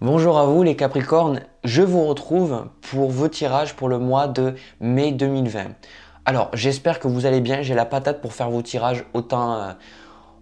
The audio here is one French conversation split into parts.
Bonjour à vous les Capricornes, je vous retrouve pour vos tirages pour le mois de mai 2020. Alors j'espère que vous allez bien, j'ai la patate pour faire vos tirages autant, euh,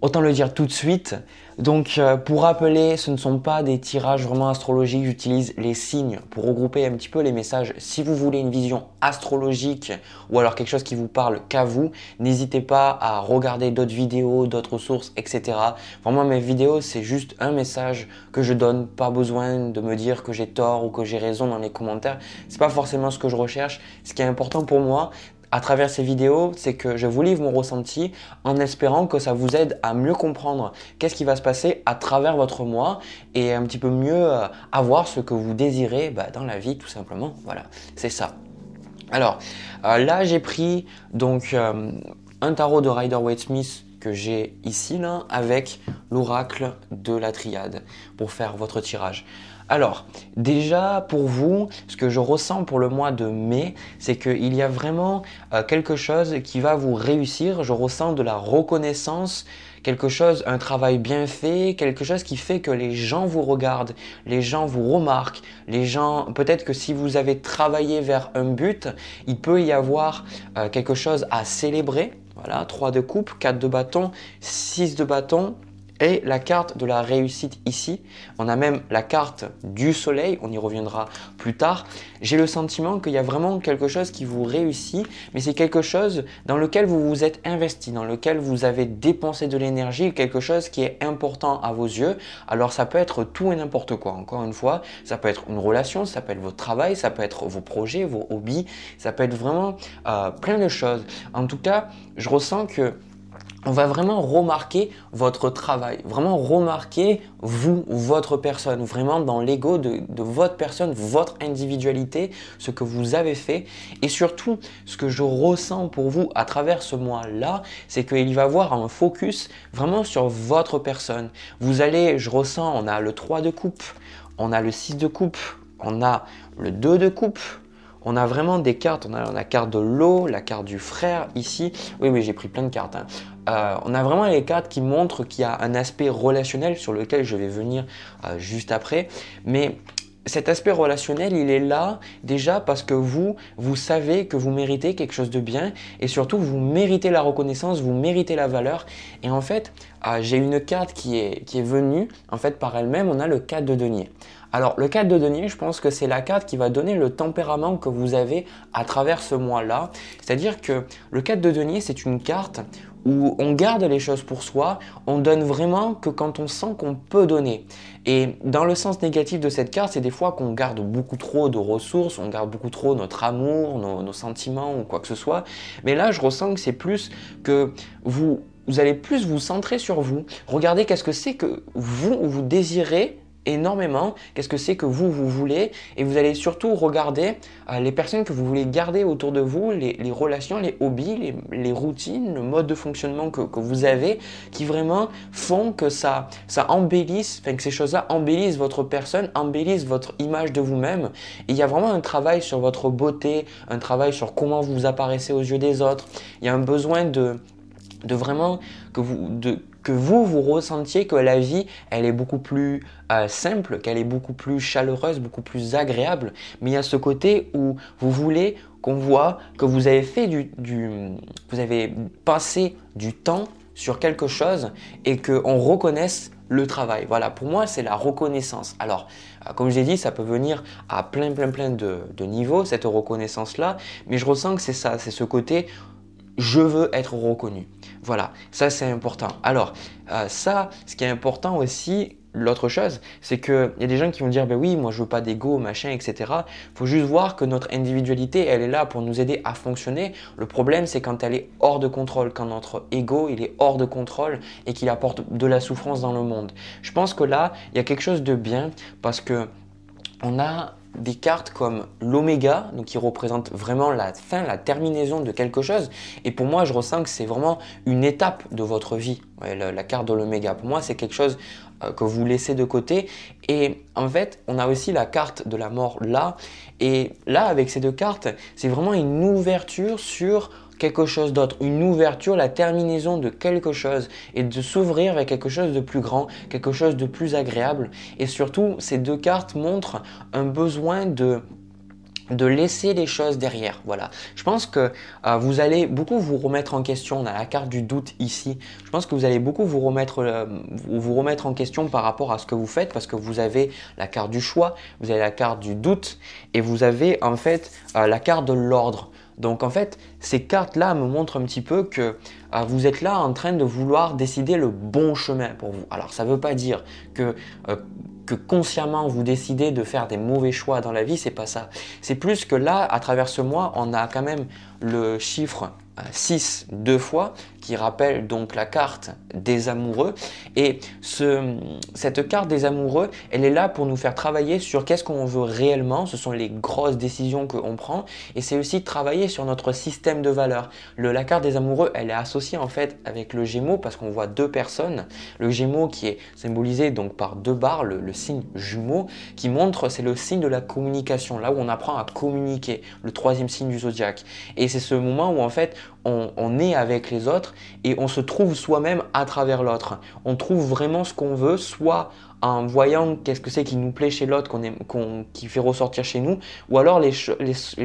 Autant le dire tout de suite. Donc euh, pour rappeler, ce ne sont pas des tirages vraiment astrologiques, j'utilise les signes pour regrouper un petit peu les messages. Si vous voulez une vision astrologique ou alors quelque chose qui vous parle qu'à vous, n'hésitez pas à regarder d'autres vidéos, d'autres sources, etc. Vraiment mes vidéos, c'est juste un message que je donne, pas besoin de me dire que j'ai tort ou que j'ai raison dans les commentaires. C'est pas forcément ce que je recherche. Ce qui est important pour moi, à travers ces vidéos, c'est que je vous livre mon ressenti en espérant que ça vous aide à mieux comprendre qu'est-ce qui va se passer à travers votre moi et un petit peu mieux euh, avoir ce que vous désirez bah, dans la vie tout simplement. Voilà, c'est ça. Alors euh, là j'ai pris donc euh, un tarot de Rider Waite Smith que j'ai ici là avec l'oracle de la triade pour faire votre tirage. Alors, déjà pour vous, ce que je ressens pour le mois de mai, c'est qu'il y a vraiment euh, quelque chose qui va vous réussir. Je ressens de la reconnaissance, quelque chose, un travail bien fait, quelque chose qui fait que les gens vous regardent, les gens vous remarquent, les gens, peut-être que si vous avez travaillé vers un but, il peut y avoir euh, quelque chose à célébrer. Voilà, 3 de coupe, 4 de bâton, 6 de bâton, et la carte de la réussite ici. On a même la carte du soleil, on y reviendra plus tard. J'ai le sentiment qu'il y a vraiment quelque chose qui vous réussit, mais c'est quelque chose dans lequel vous vous êtes investi, dans lequel vous avez dépensé de l'énergie, quelque chose qui est important à vos yeux. Alors ça peut être tout et n'importe quoi, encore une fois. Ça peut être une relation, ça peut être votre travail, ça peut être vos projets, vos hobbies, ça peut être vraiment euh, plein de choses. En tout cas, je ressens que on va vraiment remarquer votre travail, vraiment remarquer vous, votre personne, vraiment dans l'ego de, votre personne, votre individualité, ce que vous avez fait. Et surtout, ce que je ressens pour vous à travers ce mois-là, c'est qu'il va avoir un focus vraiment sur votre personne. Vous allez, je ressens, on a le 3 de coupe, on a le 6 de coupe, on a le 2 de coupe, on a vraiment des cartes. On a la carte de l'eau, la carte du frère ici. Oui, mais j'ai pris plein de cartes. Hein. Euh, on a vraiment les cartes qui montrent qu'il y a un aspect relationnel sur lequel je vais venir euh, juste après. Mais cet aspect relationnel, il est là déjà parce que vous, vous savez que vous méritez quelque chose de bien et surtout vous méritez la reconnaissance, vous méritez la valeur. Et en fait, euh, j'ai une carte qui est, qui est venue, en fait par elle-même, on a le 4 de denier. Alors le 4 de denier, je pense que c'est la carte qui va donner le tempérament que vous avez à travers ce mois-là. C'est-à-dire que le 4 de denier, c'est une carte où on garde les choses pour soi, on donne vraiment que quand on sent qu'on peut donner. Et dans le sens négatif de cette carte, c'est des fois qu'on garde beaucoup trop de ressources, on garde beaucoup trop notre amour, nos, sentiments ou quoi que ce soit. Mais là, je ressens que c'est plus que vous, vous allez plus vous centrer sur vous, regardez qu'est-ce que c'est que vous, vous désirez énormément, qu'est-ce que c'est que vous, vous voulez, et vous allez surtout regarder euh, les personnes que vous voulez garder autour de vous, les, relations, les hobbies, les, routines, le mode de fonctionnement que, vous avez, qui vraiment font que ça, ça embellisse, enfin que ces choses-là embellissent votre personne, embellissent votre image de vous-même. Il y a vraiment un travail sur votre beauté, un travail sur comment vous apparaissez aux yeux des autres. Il y a un besoin de, de vraiment que vous... De, que vous, vous ressentiez que la vie, elle est beaucoup plus euh, simple, qu'elle est beaucoup plus chaleureuse, beaucoup plus agréable. Mais il y a ce côté où vous voulez qu'on voit que vous avez fait du, vous avez passé du temps sur quelque chose et qu'on reconnaisse le travail. Voilà, pour moi, c'est la reconnaissance. Alors, euh, comme j'ai dit, ça peut venir à plein, plein, plein de, de niveaux, cette reconnaissance-là, mais je ressens que c'est ça, c'est ce côté je veux être reconnu. Voilà, ça c'est important. Alors, euh, ça, ce qui est important aussi, l'autre chose, c'est qu'il y a des gens qui vont dire, ben oui, moi je veux pas d'ego, machin, etc. Il faut juste voir que notre individualité, elle est là pour nous aider à fonctionner. Le problème, c'est quand elle est hors de contrôle, quand notre ego, il est hors de contrôle et qu'il apporte de la souffrance dans le monde. Je pense que là, il y a quelque chose de bien parce que on a des cartes comme l'oméga, donc qui représente vraiment la fin, la terminaison de quelque chose. Et pour moi, je ressens que c'est vraiment une étape de votre vie, la, carte de l'oméga. Pour moi, c'est quelque chose euh, que vous laissez de côté. Et en fait, on a aussi la carte de la mort là. Et là, avec ces deux cartes, c'est vraiment une ouverture sur quelque chose d'autre, une ouverture, la terminaison de quelque chose et de s'ouvrir avec quelque chose de plus grand, quelque chose de plus agréable. Et surtout, ces deux cartes montrent un besoin de de laisser les choses derrière. Voilà. Je pense que euh, vous allez beaucoup vous remettre en question. On a la carte du doute ici. Je pense que vous allez beaucoup vous remettre, euh, vous remettre en question par rapport à ce que vous faites parce que vous avez la carte du choix, vous avez la carte du doute et vous avez en fait euh, la carte de l'ordre. Donc en fait, ces cartes-là me montrent un petit peu que ah, vous êtes là en train de vouloir décider le bon chemin pour vous. Alors ça ne veut pas dire que, euh, que consciemment vous décidez de faire des mauvais choix dans la vie, c'est pas ça. C'est plus que là, à travers ce mois, on a quand même le chiffre 6 euh, deux fois rappelle donc la carte des amoureux. Et ce, cette carte des amoureux, elle est là pour nous faire travailler sur qu'est-ce qu'on veut réellement. Ce sont les grosses décisions qu'on prend. Et c'est aussi travailler sur notre système de valeurs. Le, la carte des amoureux, elle est associée en fait avec le Gémeaux parce qu'on voit deux personnes. Le Gémeaux qui est symbolisé donc par deux barres, le, le signe jumeau, qui montre, c'est le signe de la communication, là où on apprend à communiquer, le troisième signe du zodiaque. Et c'est ce moment où en fait on, est avec les autres et on se trouve soi-même à travers l'autre. On trouve vraiment ce qu'on veut, soit en voyant qu'est-ce que c'est qui nous plaît chez l'autre, qu'on qui fait ressortir chez nous, ou alors les, choses, je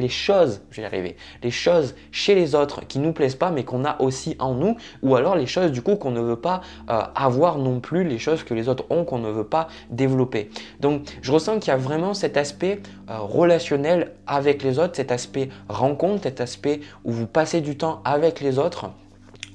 vais les choses chez les autres qui nous plaisent pas mais qu'on a aussi en nous, ou alors les choses du coup qu'on ne veut pas euh, avoir non plus, les choses que les autres ont qu'on ne veut pas développer. Donc je ressens qu'il y a vraiment cet aspect euh, relationnel avec les autres, cet aspect rencontre, cet aspect où vous passez du temps avec les autres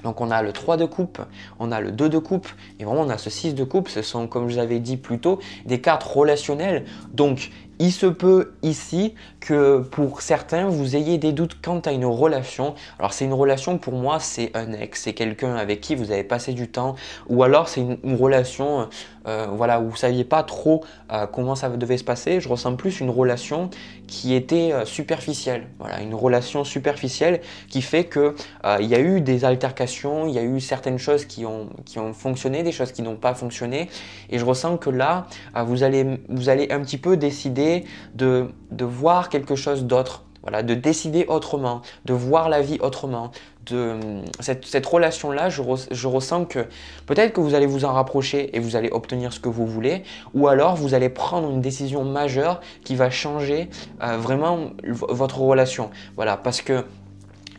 donc on a le 3 de coupe, on a le 2 de coupe, et vraiment on a ce 6 de coupe, ce sont comme je vous avais dit plus tôt, des cartes relationnelles. Donc il se peut ici que pour certains, vous ayez des doutes quant à une relation. Alors c'est une relation pour moi, c'est un ex, c'est quelqu'un avec qui vous avez passé du temps, ou alors c'est une, une relation euh, voilà, où vous saviez pas trop euh, comment ça devait se passer. Je ressens plus une relation qui était euh, superficielle, voilà, une relation superficielle qui fait que il y a eu des altercations, il y a eu certaines choses qui ont qui ont fonctionné, des choses qui n'ont pas fonctionné, et je ressens que là, vous allez vous allez un petit peu décider de de voir quelque chose d'autre voilà, de décider autrement, de voir la vie autrement, cette, relation-là, je, ressens que peut-être que vous allez vous en rapprocher et vous allez obtenir ce que vous voulez, ou alors vous allez prendre une décision majeure qui va changer euh, vraiment votre relation. Voilà, parce que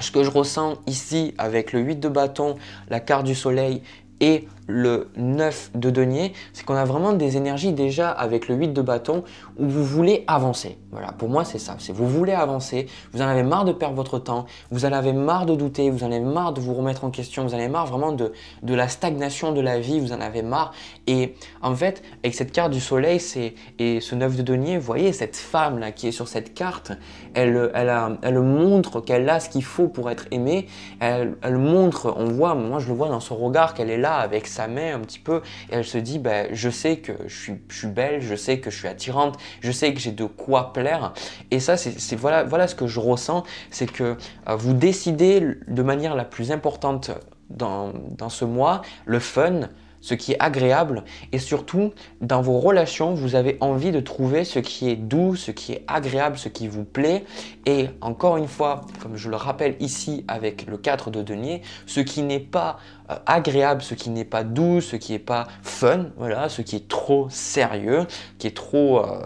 ce que je ressens ici avec le 8 de bâton, la carte du soleil et le 9 de denier, c'est qu'on a vraiment des énergies déjà avec le 8 de bâton où vous voulez avancer. Voilà, pour moi c'est ça, c'est vous voulez avancer, vous en avez marre de perdre votre temps, vous en avez marre de douter, vous en avez marre de vous remettre en question, vous en avez marre vraiment de, de la stagnation de la vie, vous en avez marre. Et en fait, avec cette carte du soleil c'est, et ce 9 de denier, vous voyez cette femme là qui est sur cette carte, elle, elle, montre qu'elle a ce qu'il faut pour être aimée, elle, elle montre, on voit, moi je le vois dans son regard qu'elle est là avec ça sa un petit peu et elle se dit ben, je sais que je suis, belle, je sais que je suis attirante, je sais que j'ai de quoi plaire. Et ça, c'est voilà, ce que je ressens, c'est que euh, vous décidez de manière la plus importante dans, dans ce mois le fun, ce qui est agréable et surtout dans vos relations vous avez envie de trouver ce qui est doux, ce qui est agréable, ce qui vous plaît et encore une fois comme je le rappelle ici avec le 4 de denier, ce qui n'est pas euh, agréable, ce qui n'est pas doux, ce qui n'est pas fun, voilà, ce qui est trop sérieux, qui est trop, euh,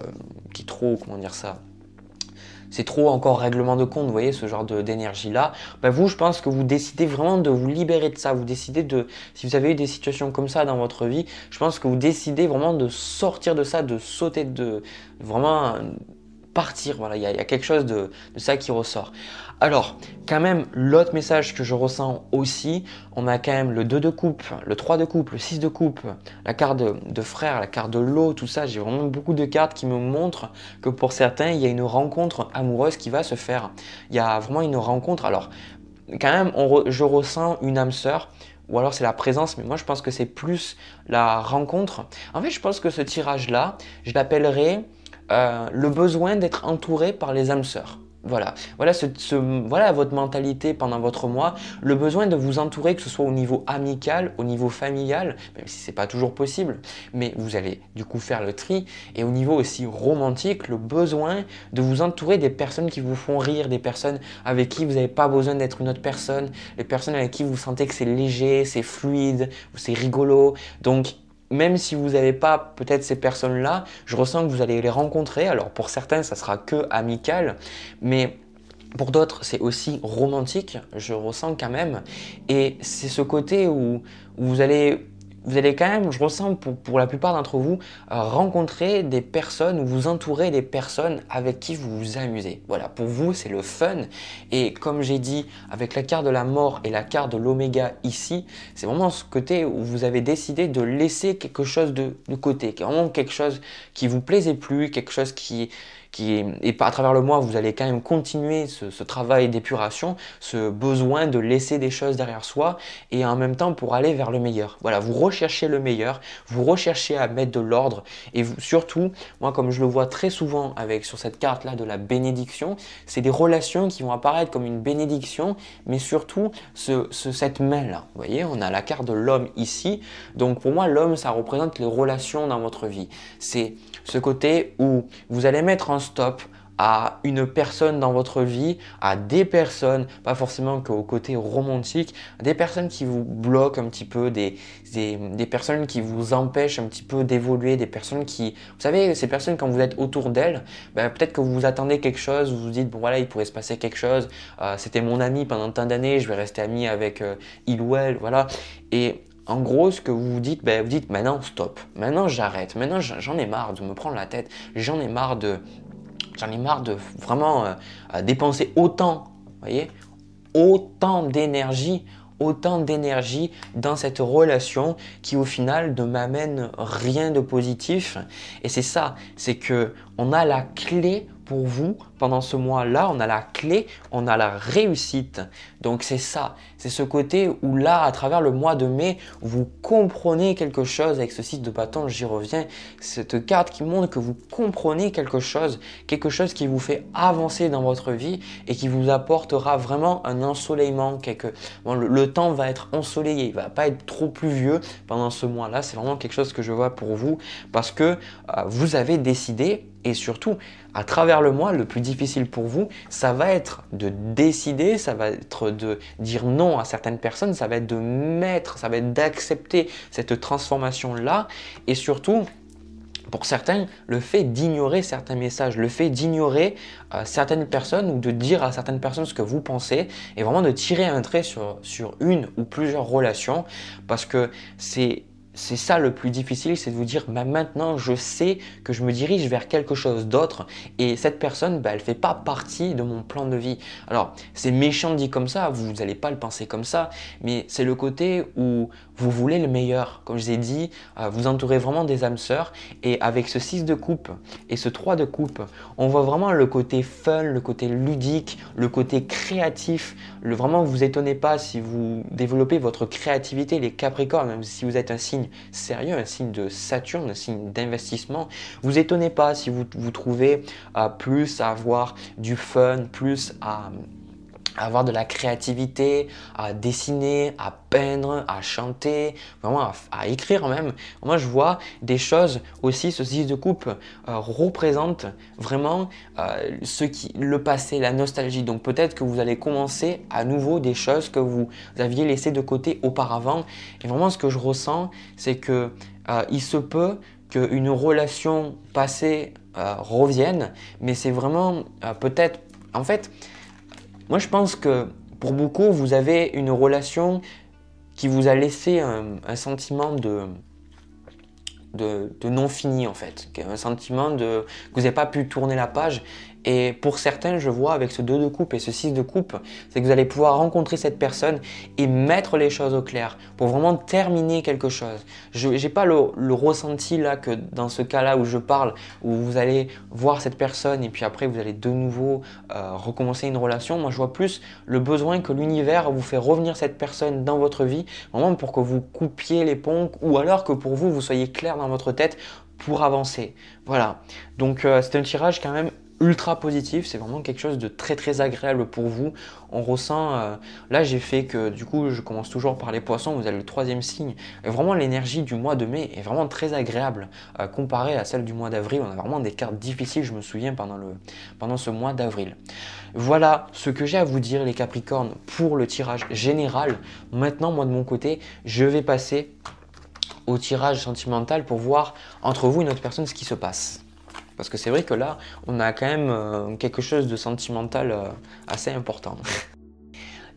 qui est trop, comment dire ça, c'est trop encore règlement de compte, vous voyez, ce genre d'énergie-là, ben vous, je pense que vous décidez vraiment de vous libérer de ça, vous décidez de, si vous avez eu des situations comme ça dans votre vie, je pense que vous décidez vraiment de sortir de ça, de sauter de, vraiment partir. Voilà, il y, a quelque chose de, ça qui ressort. Alors, quand même, l'autre message que je ressens aussi, on a quand même le 2 de coupe, le 3 de coupe, le 6 de coupe, la carte de, frère, la carte de l'eau, tout ça. J'ai vraiment beaucoup de cartes qui me montrent que pour certains, il y a une rencontre amoureuse qui va se faire. Il y a vraiment une rencontre. Alors, quand même, je ressens une âme sœur ou alors c'est la présence, mais moi je pense que c'est plus la rencontre. En fait, je pense que ce tirage-là, je l'appellerais euh, le besoin d'être entouré par les âmes sœurs. Voilà, voilà, ce, voilà votre mentalité pendant votre mois, le besoin de vous entourer, que ce soit au niveau amical, au niveau familial, même si ce n'est pas toujours possible, mais vous allez du coup faire le tri, et au niveau aussi romantique, le besoin de vous entourer des personnes qui vous font rire, des personnes avec qui vous n'avez pas besoin d'être une autre personne, les personnes avec qui vous sentez que c'est léger, c'est fluide, c'est rigolo, donc même si vous n'avez pas peut-être ces personnes-là, je ressens que vous allez les rencontrer. Alors pour certains, ça sera que amical, mais pour d'autres, c'est aussi romantique, je ressens quand même. Et c'est ce côté où, où vous allez vous allez quand même, je ressens pour, la plupart d'entre vous, euh, rencontrer des personnes ou vous entourer des personnes avec qui vous vous amusez. Voilà, pour vous, c'est le fun. Et comme j'ai dit, avec la carte de la mort et la carte de l'oméga ici, c'est vraiment ce côté où vous avez décidé de laisser quelque chose de, de côté, vraiment quelque chose qui vous plaisait plus, quelque chose qui qui est, et à travers le mois, vous allez quand même continuer ce, travail d'épuration, ce besoin de laisser des choses derrière soi et en même temps pour aller vers le meilleur. Voilà, vous recherchez le meilleur, vous recherchez à mettre de l'ordre et surtout, moi comme je le vois très souvent avec sur cette carte là de la bénédiction, c'est des relations qui vont apparaître comme une bénédiction, mais surtout ce, cette main là. Vous voyez, on a la carte de l'homme ici, donc pour moi l'homme ça représente les relations dans votre vie. C'est ce côté où vous allez mettre en stop à une personne dans votre vie, à des personnes, pas forcément qu'au côté romantique, des personnes qui vous bloquent un petit peu, des, des, personnes qui vous empêchent un petit peu d'évoluer, des personnes qui... Vous savez, ces personnes, quand vous êtes autour d'elles, ben, peut-être que vous attendez quelque chose, vous vous dites, bon voilà, il pourrait se passer quelque chose, euh, c'était mon ami pendant tant d'années, je vais rester ami avec euh, il ou elle, voilà. Et en gros, ce que vous vous dites, ben, vous dites maintenant stop, maintenant j'arrête, maintenant j'en ai marre de me prendre la tête, j'en ai marre de, j'en ai marre de vraiment euh, dépenser autant, voyez, autant d'énergie, autant d'énergie dans cette relation qui au final ne m'amène rien de positif. Et c'est ça, c'est que on a la clé pour vous pendant ce mois-là, on a la clé, on a la réussite. Donc c'est ça, c'est ce côté où là, à travers le mois de mai, vous comprenez quelque chose avec ce site de bâton, j'y reviens, cette carte qui montre que vous comprenez quelque chose, quelque chose qui vous fait avancer dans votre vie et qui vous apportera vraiment un ensoleillement, quelque... Bon, le, temps va être ensoleillé, il va pas être trop pluvieux pendant ce mois-là, c'est vraiment quelque chose que je vois pour vous parce que euh, vous avez décidé et surtout, à travers le mois, le plus difficile pour vous, ça va être de décider, ça va être de dire non à certaines personnes, ça va être de mettre, ça va être d'accepter cette transformation-là. Et surtout, pour certains, le fait d'ignorer certains messages, le fait d'ignorer euh, certaines personnes ou de dire à certaines personnes ce que vous pensez et vraiment de tirer un trait sur une ou plusieurs relations parce que c'est c'est ça le plus difficile, c'est de vous dire bah, maintenant je sais que je me dirige vers quelque chose d'autre et cette personne, bah, elle fait pas partie de mon plan de vie. Alors c'est méchant dit comme ça, vous n'allez pas le penser comme ça, mais c'est le côté où vous voulez le meilleur. Comme je vous ai dit, euh, vous entourez vraiment des âmes sœurs et avec ce 6 de coupe et ce 3 de coupe, on voit vraiment le côté fun, le côté ludique, le côté créatif. Le, vraiment, vous étonnez pas si vous développez votre créativité, les capricornes, même si vous êtes un signe sérieux, un signe de Saturne, un signe d'investissement. Vous étonnez pas si vous vous trouvez euh, plus à avoir du fun, plus à avoir de la créativité, à dessiner, à peindre, à chanter, vraiment à, écrire même. Moi, je vois des choses aussi, ce 6 de coupe euh, représente vraiment euh, ce qui, le passé, la nostalgie. Donc peut-être que vous allez commencer à nouveau des choses que vous, aviez laissées de côté auparavant. Et vraiment, ce que je ressens, c'est que euh, il se peut qu'une relation passée revienne, mais c'est vraiment peut-être, en fait, moi, je pense que pour beaucoup, vous avez une relation qui vous a laissé un, sentiment de, de non fini en fait, un sentiment de que vous n'avez pas pu tourner la page et pour certains, je vois avec ce 2 de coupe et ce 6 de coupe, c'est que vous allez pouvoir rencontrer cette personne et mettre les choses au clair pour vraiment terminer quelque chose. Je n'ai pas le, ressenti là que dans ce cas-là où je parle, où vous allez voir cette personne et puis après vous allez de nouveau euh, recommencer une relation. Moi, je vois plus le besoin que l'univers vous fait revenir cette personne dans votre vie, vraiment pour que vous coupiez les ponts ou alors que pour vous, vous soyez clair dans votre tête pour avancer. Voilà. Donc euh, c'est un tirage quand même ultra positif, c'est vraiment quelque chose de très très agréable pour vous. On ressent, euh, là j'ai fait que du coup je commence toujours par les poissons, vous avez le troisième signe. vraiment l'énergie du mois de mai est vraiment très agréable euh, comparée à celle du mois d'avril. On a vraiment des cartes difficiles, je me souviens, pendant, le, pendant ce mois d'avril. Voilà ce que j'ai à vous dire les Capricornes pour le tirage général. Maintenant moi de mon côté, je vais passer au tirage sentimental pour voir entre vous et autre personne ce qui se passe. Parce que c'est vrai que là, on a quand même euh, quelque chose de sentimental euh, assez important.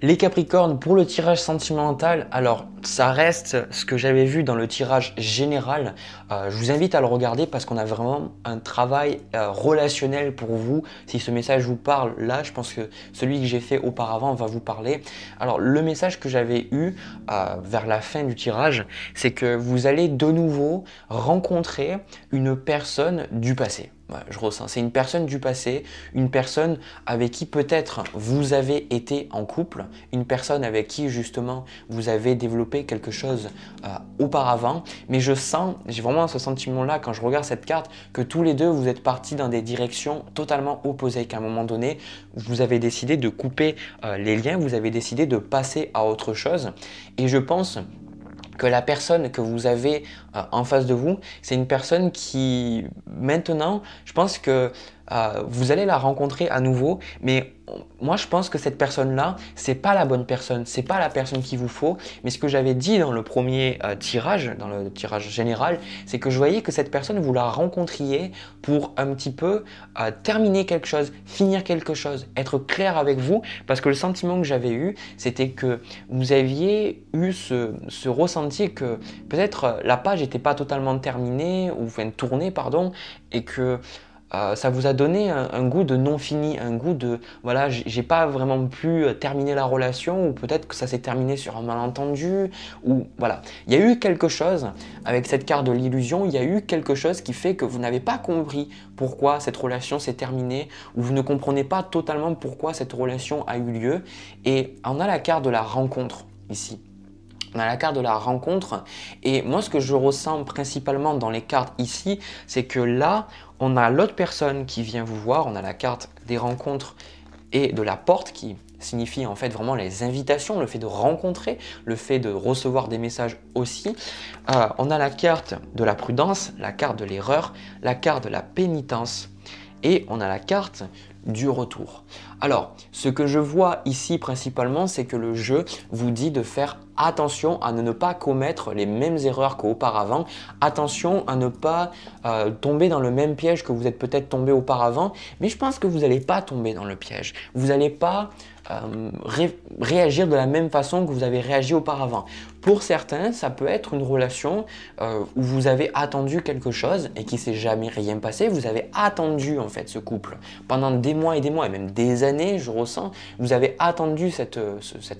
Les Capricornes, pour le tirage sentimental, alors ça reste ce que j'avais vu dans le tirage général. Euh, je vous invite à le regarder parce qu'on a vraiment un travail euh, relationnel pour vous. Si ce message vous parle là, je pense que celui que j'ai fait auparavant va vous parler. Alors le message que j'avais eu euh, vers la fin du tirage, c'est que vous allez de nouveau rencontrer une personne du passé. je ressens. C'est une personne du passé, une personne avec qui peut-être vous avez été en couple, une personne avec qui justement vous avez développé quelque chose euh, auparavant, mais je sens, j'ai vraiment ce sentiment-là quand je regarde cette carte, que tous les deux, vous êtes partis dans des directions totalement opposées, qu'à un moment donné, vous avez décidé de couper euh, les liens, vous avez décidé de passer à autre chose, et je pense que la personne que vous avez euh, en face de vous, c'est une personne qui, maintenant, je pense que euh, vous allez la rencontrer à nouveau, mais moi je pense que cette personne-là, c'est pas la bonne personne, c'est pas la personne qui vous faut. Mais ce que j'avais dit dans le premier euh, tirage, dans le tirage général, c'est que je voyais que cette personne, vous la rencontriez pour un petit peu euh, terminer quelque chose, finir quelque chose, être clair avec vous, parce que le sentiment que j'avais eu, c'était que vous aviez eu ce, ce ressenti que peut-être la page n'était pas totalement terminée, ou enfin tournée, pardon, et que euh, ça vous a donné un, un, goût de non fini, un goût de voilà, j'ai pas vraiment pu euh, terminer la relation, ou peut-être que ça s'est terminé sur un malentendu, ou voilà. Il y a eu quelque chose avec cette carte de l'illusion, il y a eu quelque chose qui fait que vous n'avez pas compris pourquoi cette relation s'est terminée, ou vous ne comprenez pas totalement pourquoi cette relation a eu lieu. Et on a la carte de la rencontre ici. On a la carte de la rencontre. Et moi, ce que je ressens principalement dans les cartes ici, c'est que là, on a l'autre personne qui vient vous voir, on a la carte des rencontres et de la porte qui signifie en fait vraiment les invitations, le fait de rencontrer, le fait de recevoir des messages aussi. Euh, on a la carte de la prudence, la carte de l'erreur, la carte de la pénitence et on a la carte du retour. Alors, ce que je vois ici principalement, c'est que le jeu vous dit de faire attention à ne pas commettre les mêmes erreurs qu'auparavant, attention à ne pas euh, tomber dans le même piège que vous êtes peut-être tombé auparavant, mais je pense que vous n'allez pas tomber dans le piège, vous n'allez pas euh, réagir de la même façon que vous avez réagi auparavant. Pour certains, ça peut être une relation euh, où vous avez attendu quelque chose et qui s'est jamais rien passé. Vous avez attendu en fait ce couple pendant des mois et des mois et même des années, je ressens. Vous avez attendu cette, euh,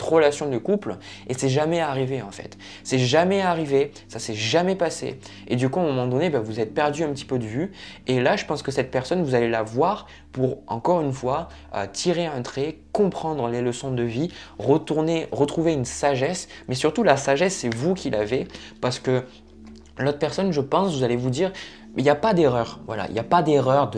relation de couple et c'est jamais arrivé en fait. C'est jamais arrivé, ça s'est jamais passé. Et du coup, à un moment donné, bah, vous êtes perdu un petit peu de vue. Et là, je pense que cette personne, vous allez la voir pour encore une fois euh, tirer un trait, comprendre les leçons de vie, retourner, retrouver une sagesse, mais surtout la sagesse c'est vous qui l'avez, parce que l'autre personne, je pense, vous allez vous dire, il n'y a pas d'erreur. Voilà, il n'y a pas d'erreur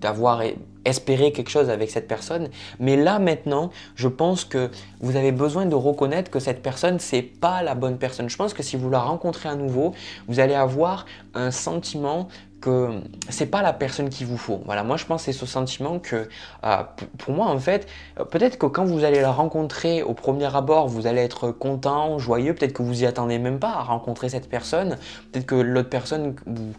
d'avoir espéré quelque chose avec cette personne. Mais là, maintenant, je pense que vous avez besoin de reconnaître que cette personne, c'est pas la bonne personne. Je pense que si vous la rencontrez à nouveau, vous allez avoir un sentiment que hum, c'est pas la personne qu'il vous faut. Voilà, moi je pense c'est ce sentiment que, euh, pour moi en fait, euh, peut-être que quand vous allez la rencontrer au premier abord, vous allez être content, joyeux, peut-être que vous y attendez même pas à rencontrer cette personne, peut-être que l'autre personne, vous,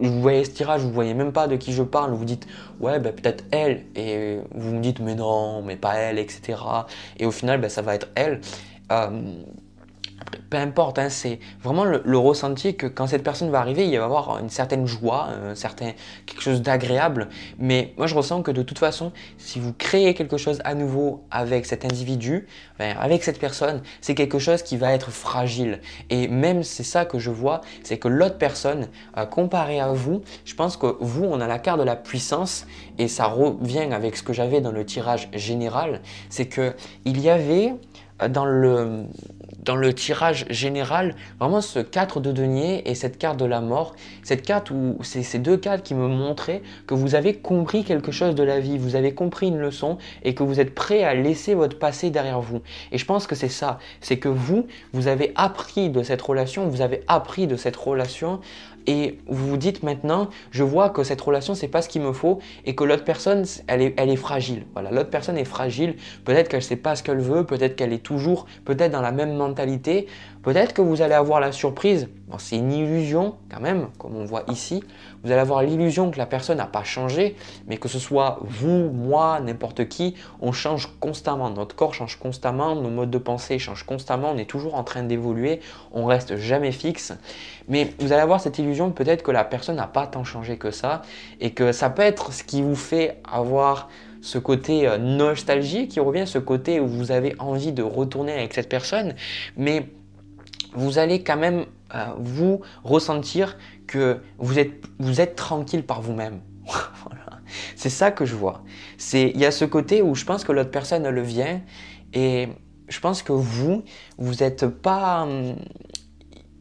vous voyez ce tirage, vous voyez même pas de qui je parle, vous dites ouais bah, peut-être elle, et vous me dites mais non, mais pas elle, etc. Et au final bah, ça va être elle. Hum, peu importe, hein, c'est vraiment le, ressenti que quand cette personne va arriver, il va y avoir une certaine joie, un certain, quelque chose d'agréable. Mais moi, je ressens que de toute façon, si vous créez quelque chose à nouveau avec cet individu, ben, avec cette personne, c'est quelque chose qui va être fragile. Et même, c'est ça que je vois, c'est que l'autre personne, euh, comparée à vous, je pense que vous, on a la carte de la puissance et ça revient avec ce que j'avais dans le tirage général, c'est que il y avait dans le, dans le tirage général, vraiment ce 4 de denier et cette carte de la mort, cette carte ou c'est ces deux cartes qui me montraient que vous avez compris quelque chose de la vie, vous avez compris une leçon et que vous êtes prêt à laisser votre passé derrière vous. Et je pense que c'est ça, c'est que vous, vous avez appris de cette relation, vous avez appris de cette relation et vous vous dites maintenant, je vois que cette relation, c'est pas ce qu'il me faut et que l'autre personne, elle est, elle est fragile. Voilà, l'autre personne est fragile. Peut-être qu'elle sait pas ce qu'elle veut, peut-être qu'elle est toujours, peut-être dans la même mentalité. Peut-être que vous allez avoir la surprise, c'est une illusion quand même, comme on voit ici, vous allez avoir l'illusion que la personne n'a pas changé, mais que ce soit vous, moi, n'importe qui, on change constamment, notre corps change constamment, nos modes de pensée changent constamment, on est toujours en train d'évoluer, on reste jamais fixe, mais vous allez avoir cette illusion peut-être que la personne n'a pas tant changé que ça, et que ça peut être ce qui vous fait avoir ce côté euh, nostalgie qui revient, ce côté où vous avez envie de retourner avec cette personne, mais vous allez quand même euh, vous ressentir que vous êtes, vous êtes tranquille par vous-même. C'est ça que je vois. C'est il y a ce côté où je pense que l'autre personne le vient et je pense que vous, vous n'êtes pas, hum,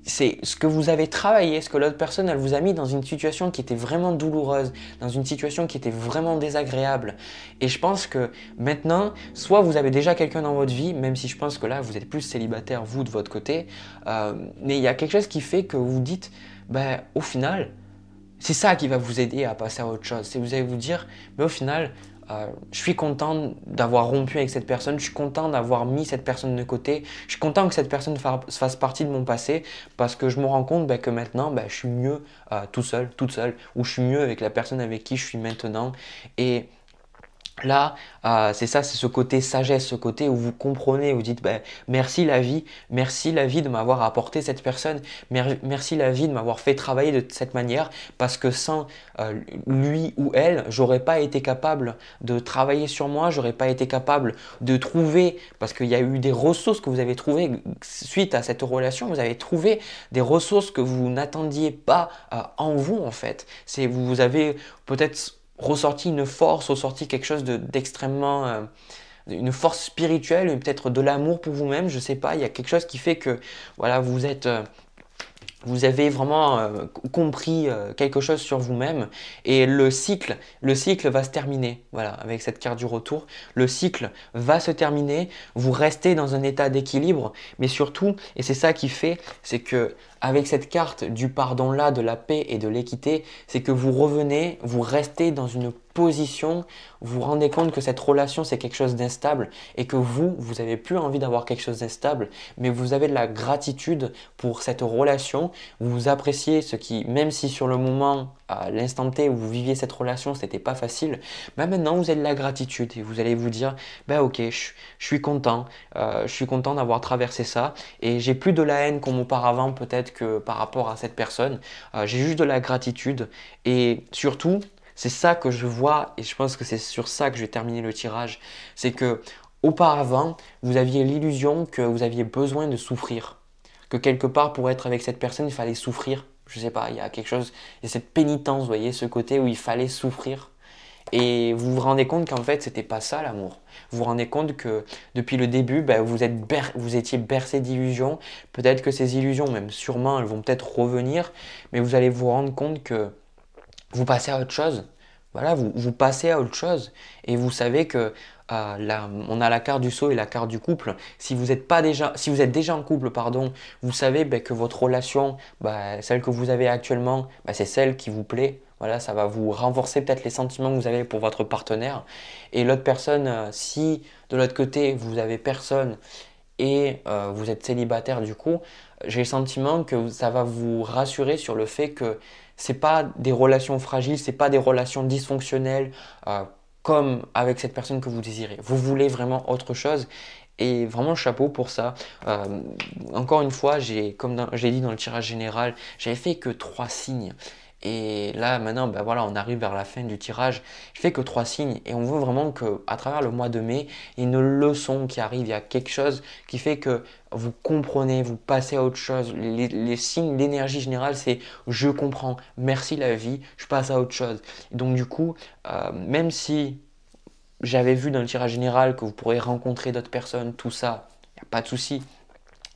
c'est ce que vous avez travaillé, ce que l'autre personne, elle vous a mis dans une situation qui était vraiment douloureuse, dans une situation qui était vraiment désagréable. Et je pense que maintenant, soit vous avez déjà quelqu'un dans votre vie, même si je pense que là, vous êtes plus célibataire, vous, de votre côté, euh, mais il y a quelque chose qui fait que vous dites, ben, au final, c'est ça qui va vous aider à passer à autre chose. C'est vous allez vous dire, mais au final, euh, je suis content d'avoir rompu avec cette personne, je suis content d'avoir mis cette personne de côté, je suis content que cette personne fasse partie de mon passé parce que je me rends compte bah, que maintenant bah, je suis mieux euh, tout seul, toute seule, ou je suis mieux avec la personne avec qui je suis maintenant. Et Là, euh, c'est ça, c'est ce côté sagesse, ce côté où vous comprenez, vous dites ben, merci la vie, merci la vie de m'avoir apporté cette personne, merci la vie de m'avoir fait travailler de cette manière, parce que sans euh, lui ou elle, j'aurais pas été capable de travailler sur moi, j'aurais pas été capable de trouver, parce qu'il y a eu des ressources que vous avez trouvées suite à cette relation, vous avez trouvé des ressources que vous n'attendiez pas euh, en vous en fait. C'est vous avez peut-être ressorti une force, ressorti quelque chose d'extrêmement... Euh, une force spirituelle, peut-être de l'amour pour vous-même, je sais pas, il y a quelque chose qui fait que voilà, vous êtes euh, vous avez vraiment euh, compris quelque chose sur vous-même et le cycle, le cycle va se terminer. Voilà, avec cette carte du retour, le cycle va se terminer. Vous restez dans un état d'équilibre, mais surtout, et c'est ça qui fait, c'est que avec cette carte du pardon-là, de la paix et de l'équité, c'est que vous revenez, vous restez dans une position, vous vous rendez compte que cette relation, c'est quelque chose d'instable et que vous, vous n'avez plus envie d'avoir quelque chose d'instable, mais vous avez de la gratitude pour cette relation, vous appréciez ce qui, même si sur le moment, à l'instant T où vous viviez cette relation, c'était pas facile, Mais bah, maintenant vous avez de la gratitude et vous allez vous dire bah ok, je, suis content, euh, je suis content d'avoir traversé ça et j'ai plus de la haine comme auparavant peut-être que par rapport à cette personne, euh, j'ai juste de la gratitude et surtout c'est ça que je vois et je pense que c'est sur ça que je vais terminer le tirage, c'est que auparavant vous aviez l'illusion que vous aviez besoin de souffrir, que quelque part pour être avec cette personne il fallait souffrir je sais pas, il y a quelque chose, il y a cette pénitence, vous voyez, ce côté où il fallait souffrir. Et vous vous rendez compte qu'en fait, c'était pas ça l'amour. Vous vous rendez compte que depuis le début, bah, vous, êtes vous étiez bercé d'illusions. Peut-être que ces illusions, même sûrement, elles vont peut-être revenir, mais vous allez vous rendre compte que vous passez à autre chose. Voilà, vous, vous passez à autre chose. Et vous savez que on a la carte du saut et la carte du couple. Si vous êtes, pas déjà, si vous êtes déjà en couple, pardon, vous savez ben, que votre relation, ben, celle que vous avez actuellement, ben, c'est celle qui vous plaît. Voilà, ça va vous renforcer peut-être les sentiments que vous avez pour votre partenaire. Et l'autre personne, euh, si de l'autre côté, vous avez personne et euh, vous êtes célibataire du coup, j'ai le sentiment que ça va vous rassurer sur le fait que c'est pas des relations fragiles, c'est pas des relations dysfonctionnelles. Euh, comme avec cette personne que vous désirez. Vous voulez vraiment autre chose et vraiment chapeau pour ça. Euh, encore une fois, j'ai comme j'ai dit dans le tirage général, j'avais fait que trois signes. Et là, maintenant, ben voilà, on arrive vers la fin du tirage. Je fais que trois signes et on veut vraiment que, à travers le mois de mai, il y a une leçon qui arrive. Il y a quelque chose qui fait que vous comprenez, vous passez à autre chose. Les, signes d'énergie générale, c'est je comprends, merci la vie, je passe à autre chose. Donc, du coup, euh, même si j'avais vu dans le tirage général que vous pourrez rencontrer d'autres personnes, tout ça, il n'y a pas de souci.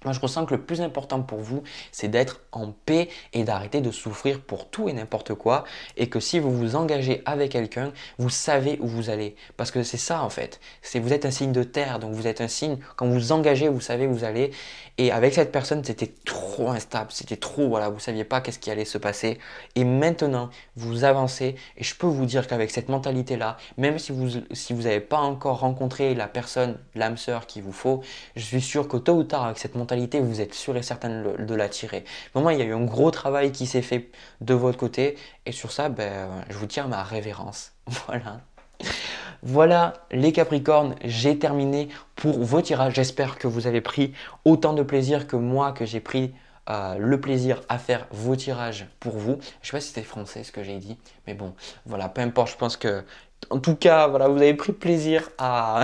Moi, je ressens que le plus important pour vous, c'est d'être en paix et d'arrêter de souffrir pour tout et n'importe quoi. Et que si vous vous engagez avec quelqu'un, vous savez où vous allez. Parce que c'est ça, en fait. C'est vous êtes un signe de terre, donc vous êtes un signe. Quand vous vous engagez, vous savez où vous allez. Et avec cette personne, c'était trop instable. C'était trop, voilà, vous ne saviez pas qu'est-ce qui allait se passer. Et maintenant, vous avancez. Et je peux vous dire qu'avec cette mentalité-là, même si vous, si vous n'avez pas encore rencontré la personne, l'âme sœur qu'il vous faut, je suis sûr que tôt ou tard, avec cette mentalité, vous êtes sûr et certain de, l'attirer. Moi, il y a eu un gros travail qui s'est fait de votre côté. Et sur ça, ben, je vous tiens ma révérence. Voilà. Voilà les Capricornes, j'ai terminé pour vos tirages. J'espère que vous avez pris autant de plaisir que moi, que j'ai pris euh, le plaisir à faire vos tirages pour vous. Je sais pas si c'était français ce que j'ai dit, mais bon, voilà, peu importe, je pense que, en tout cas, voilà, vous avez pris plaisir à...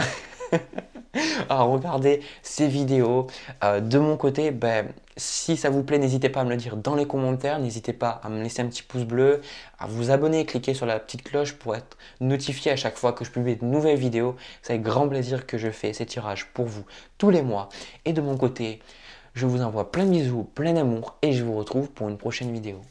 à regarder ces vidéos. Euh, de mon côté, ben, si ça vous plaît, n'hésitez pas à me le dire dans les commentaires. N'hésitez pas à me laisser un petit pouce bleu, à vous abonner, cliquer sur la petite cloche pour être notifié à chaque fois que je publie de nouvelles vidéos. C'est avec grand plaisir que je fais ces tirages pour vous tous les mois. Et de mon côté, je vous envoie plein de bisous, plein d'amour et je vous retrouve pour une prochaine vidéo.